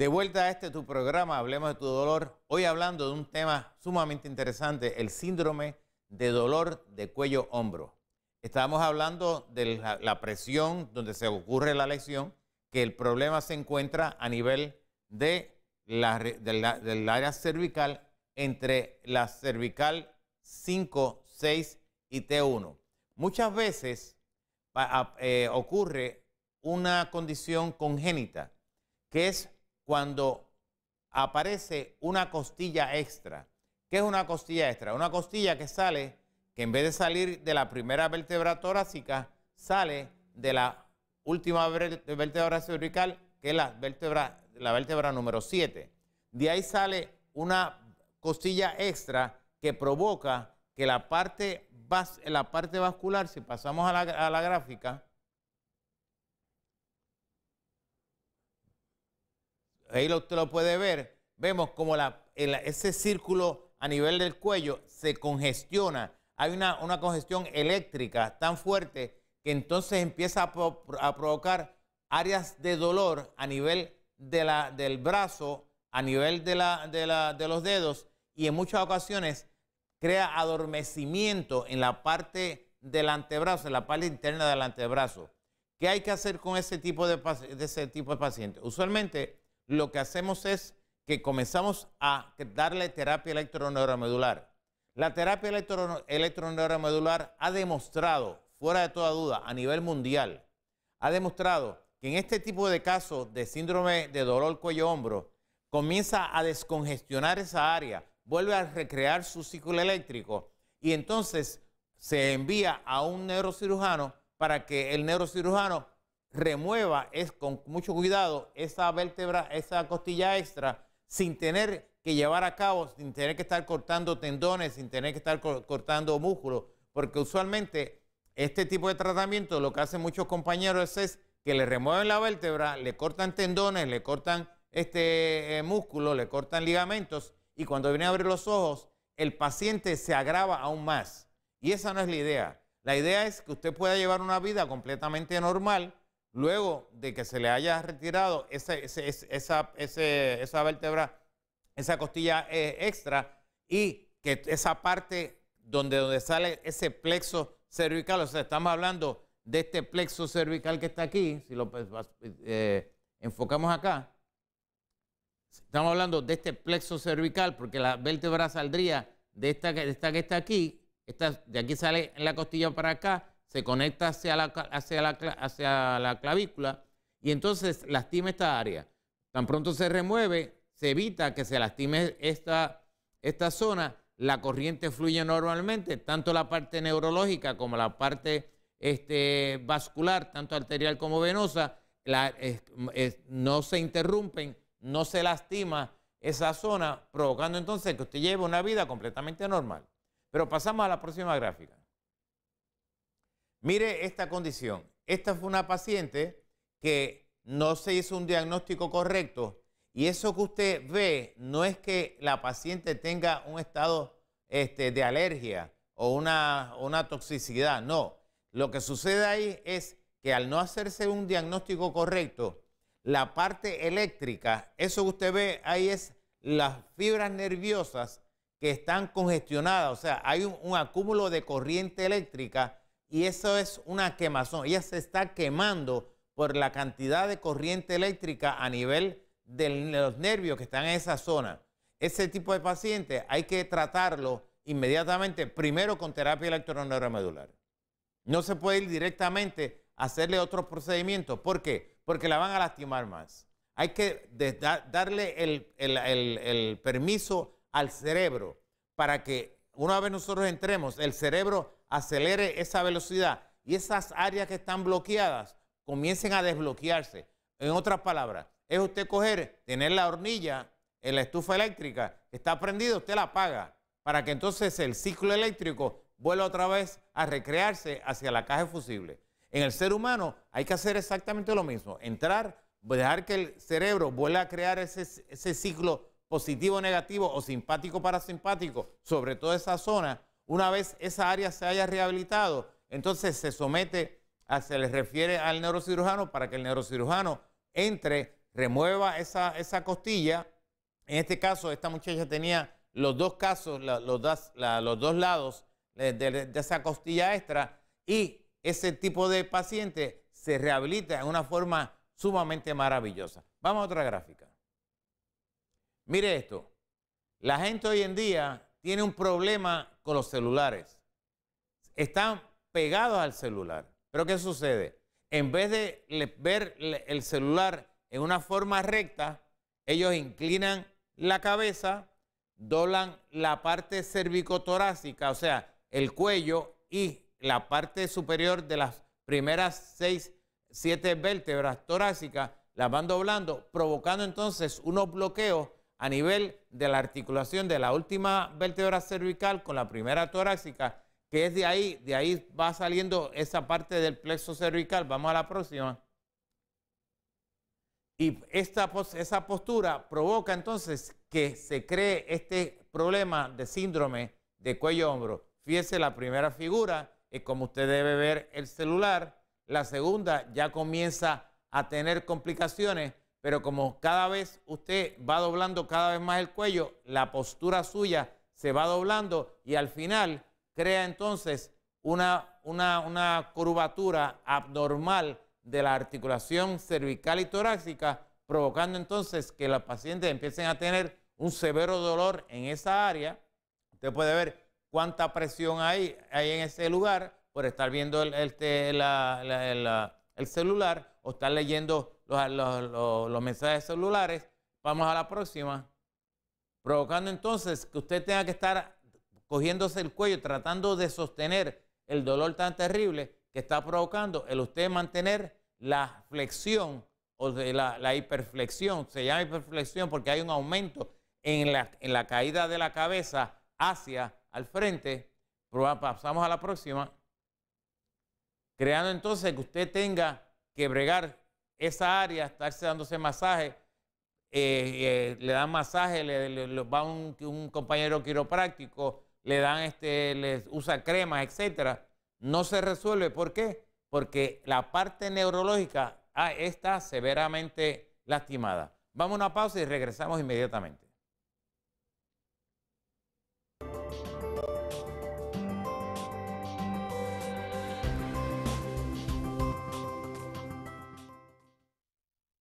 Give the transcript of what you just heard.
De vuelta a este tu programa, hablemos de tu dolor. Hoy hablando de un tema sumamente interesante, el síndrome de dolor de cuello-hombro. Estábamos hablando de la, presión donde se ocurre la lesión, que el problema se encuentra a nivel de la, del área cervical entre la cervical 5, 6 y T1. Muchas veces eh, ocurre una condición congénita, que es cuando aparece una costilla extra. ¿Qué es una costilla extra? Una costilla que sale, que en vez de salir de la primera vértebra torácica, sale de la última vértebra cervical, que es la vértebra, la vértebra número 7. De ahí sale una costilla extra que provoca que la parte, la parte vascular, si pasamos a la gráfica, ahí lo, usted lo puede ver, vemos como ese círculo a nivel del cuello se congestiona. Hay una, congestión eléctrica tan fuerte que entonces empieza a, provocar áreas de dolor a nivel de la, del brazo, a nivel de, la, de, los dedos y en muchas ocasiones crea adormecimiento en la parte del antebrazo, en la parte interna del antebrazo. ¿Qué hay que hacer con ese tipo de, de ese tipo de pacientes? Usualmente lo que hacemos es que comenzamos a darle terapia electroneuromedular. La terapia electroneuromedular ha demostrado, fuera de toda duda, a nivel mundial, ha demostrado que en este tipo de casos de síndrome de dolor cuello-hombro, comienza a descongestionar esa área, vuelve a recrear su ciclo eléctrico y entonces se envía a un neurocirujano para que el neurocirujano remueva es, con mucho cuidado esa vértebra, esa costilla extra, sin tener que llevar a cabo, sin tener que estar cortando tendones, sin tener que estar cortando músculos, porque usualmente este tipo de tratamiento lo que hacen muchos compañeros es que le remueven la vértebra, le cortan tendones, le cortan este eh, músculo, le cortan ligamentos y cuando viene a abrir los ojos, el paciente se agrava aún más. Y esa no es la idea. La idea es que usted pueda llevar una vida completamente normal, luego de que se le haya retirado esa, esa vértebra, esa costilla eh, extra y que esa parte donde, donde sale ese plexo cervical, o sea, estamos hablando de este plexo cervical que está aquí, si lo pues, eh, enfocamos acá, estamos hablando de este plexo cervical porque la vértebra saldría de esta, esta que está aquí, esta, de aquí sale la costilla para acá se conecta hacia la, hacia la, hacia la clavícula y entonces lastima esta área. Tan pronto se remueve, se evita que se lastime esta, esta zona, la corriente fluye normalmente, tanto la parte neurológica como la parte este, vascular, tanto arterial como venosa, no se interrumpen, no se lastima esa zona, provocando entonces que usted lleve una vida completamente normal. Pero pasamos a la próxima gráfica. Mire esta condición. Esta fue una paciente que no se hizo un diagnóstico correcto y eso que usted ve no es que la paciente tenga un estado este, de alergia o una, toxicidad, no. Lo que sucede ahí es que al no hacerse un diagnóstico correcto, la parte eléctrica, eso que usted ve ahí es las fibras nerviosas que están congestionadas, o sea, hay un, un, acúmulo de corriente eléctrica y eso es una quemazón. Ella se está quemando por la cantidad de corriente eléctrica a nivel de los nervios que están en esa zona. Ese tipo de paciente hay que tratarlo inmediatamente, primero con terapia electroneuromedular. No se puede ir directamente a hacerle otros procedimientos. ¿Por qué? Porque la van a lastimar más. Hay que darle el, el permiso al cerebro para que una vez nosotros entremos, el cerebro acelere esa velocidad y esas áreas que están bloqueadas comiencen a desbloquearse. En otras palabras, es usted coger, tener la hornilla en la estufa eléctrica, está prendida, usted la apaga, para que entonces el ciclo eléctrico vuelva otra vez a recrearse hacia la caja de fusible. En el ser humano hay que hacer exactamente lo mismo, entrar, dejar que el cerebro vuelva a crear ese, ese ciclo positivo, negativo o simpático, parasimpático sobre toda esa zona una vez esa área se haya rehabilitado, entonces se somete, se le refiere al neurocirujano para que el neurocirujano entre, remueva esa, costilla. En este caso, esta muchacha tenía los dos casos, los, los, dos lados eh, de, de esa costilla extra y ese tipo de paciente se rehabilita de una forma sumamente maravillosa. Vamos a otra gráfica. Mire esto. La gente hoy en día tiene un problema con los celulares. Están pegados al celular. Pero ¿qué sucede? En vez de ver el celular en una forma recta, ellos inclinan la cabeza, doblan la parte cervicotorácica, o sea, el cuello y la parte superior de las primeras seis, siete vértebras torácicas, las van doblando, provocando entonces unos bloqueos a nivel de la articulación de la última vértebra cervical con la primera torácica, que es de ahí, de ahí va saliendo esa parte del plexo cervical. Vamos a la próxima. Y esta, esa postura provoca entonces que se cree este problema de síndrome de cuello-hombro. Fíjese la primera figura, y como usted debe ver el celular. La segunda ya comienza a tener complicaciones pero como cada vez usted va doblando cada vez más el cuello, la postura suya se va doblando y al final crea entonces una, una, curvatura abnormal de la articulación cervical y torácica, provocando entonces que los pacientes empiecen a tener un severo dolor en esa área. Usted puede ver cuánta presión hay, hay en ese lugar por estar viendo el, este, el celular o estar leyendo los, mensajes celulares. Vamos a la próxima. Provocando entonces que usted tenga que estar cogiéndose el cuello, tratando de sostener el dolor tan terrible que está provocando el usted mantener la flexión o la, hiperflexión. Se llama hiperflexión porque hay un aumento en la, en la caída de la cabeza hacia al frente. Pasamos a la próxima. Creando entonces que usted tenga que bregar esa área, estarse dándose masaje. Eh, eh, le dan masaje, le, va un, compañero quiropráctico, le dan este, les usa cremas, etcétera. No se resuelve. ¿Por qué? Porque la parte neurológica ah, está severamente lastimada. Vamos a una pausa y regresamos inmediatamente.